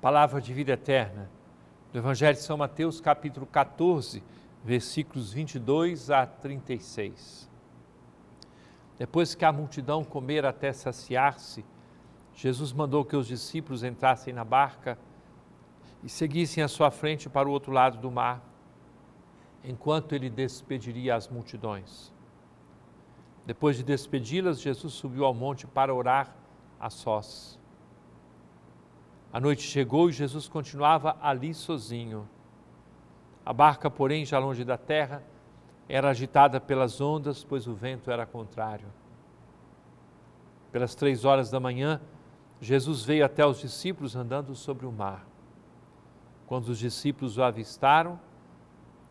palavra de vida eterna, do Evangelho de São Mateus, capítulo 14, versículos 22 a 36. Depois que a multidão comer até saciar-se, Jesus mandou que os discípulos entrassem na barca e seguissem à sua frente para o outro lado do mar, enquanto ele despediria as multidões. Depois de despedi-las, Jesus subiu ao monte para orar a sós. A noite chegou e Jesus continuava ali sozinho. A barca, porém, já longe da terra, era agitada pelas ondas, pois o vento era contrário. Pelas três horas da manhã, Jesus veio até os discípulos andando sobre o mar. Quando os discípulos o avistaram,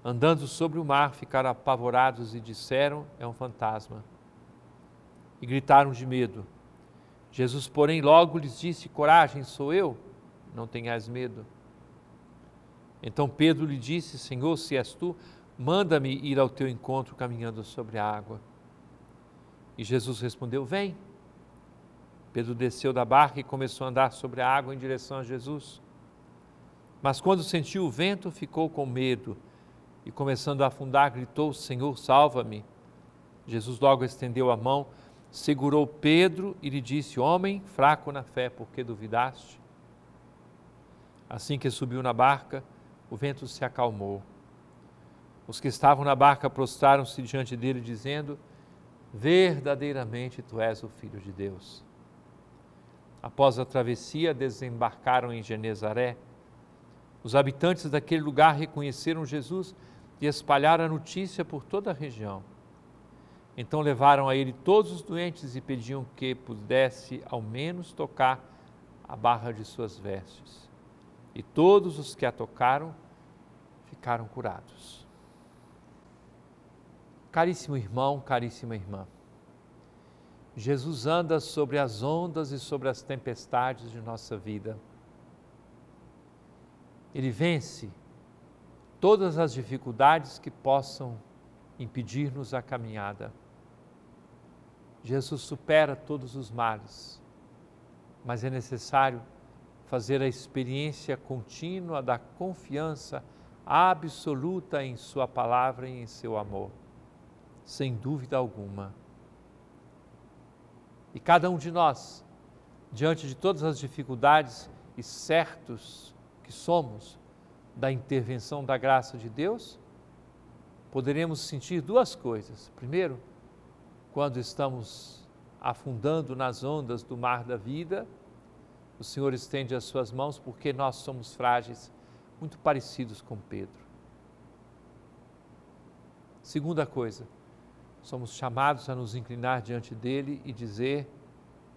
andando sobre o mar, ficaram apavorados e disseram: É um fantasma. E gritaram de medo. Jesus, porém, logo lhes disse: Coragem, sou eu não tenhas medo. Então Pedro lhe disse: Senhor, se és tu, manda-me ir ao teu encontro caminhando sobre a água. E Jesus respondeu: Vem. Pedro desceu da barca e começou a andar sobre a água em direção a Jesus. Mas quando sentiu o vento, ficou com medo e, começando a afundar, gritou: Senhor, salva-me. Jesus logo estendeu a mão, segurou Pedro e lhe disse: Homem fraco na fé, por que duvidaste? Assim que subiu na barca, o vento se acalmou. Os que estavam na barca prostraram-se diante dele, dizendo: Verdadeiramente tu és o Filho de Deus. Após a travessia, desembarcaram em Genezaré. Os habitantes daquele lugar reconheceram Jesus e espalharam a notícia por toda a região. Então levaram a ele todos os doentes e pediam que pudesse ao menos tocar a barra de suas vestes e todos os que a tocaram ficaram curados. Caríssimo irmão, caríssima irmã, Jesus anda sobre as ondas e sobre as tempestades de nossa vida. Ele vence todas as dificuldades que possam impedir-nos a caminhada. Jesus supera todos os males, mas é necessário fazer a experiência contínua da confiança absoluta em Sua palavra e em seu amor, sem dúvida alguma. E cada um de nós, diante de todas as dificuldades e certos que somos da intervenção da graça de Deus, poderemos sentir duas coisas. Primeiro, quando estamos afundando nas ondas do mar da vida, o Senhor estende as suas mãos porque nós somos frágeis, muito parecidos com Pedro. Segunda coisa, somos chamados a nos inclinar diante dele e dizer,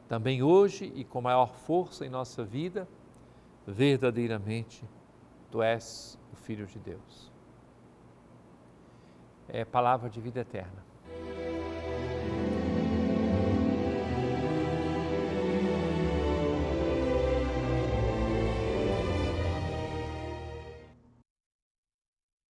também hoje e com maior força em nossa vida, verdadeiramente, tu és o Filho de Deus. É palavra de vida eterna.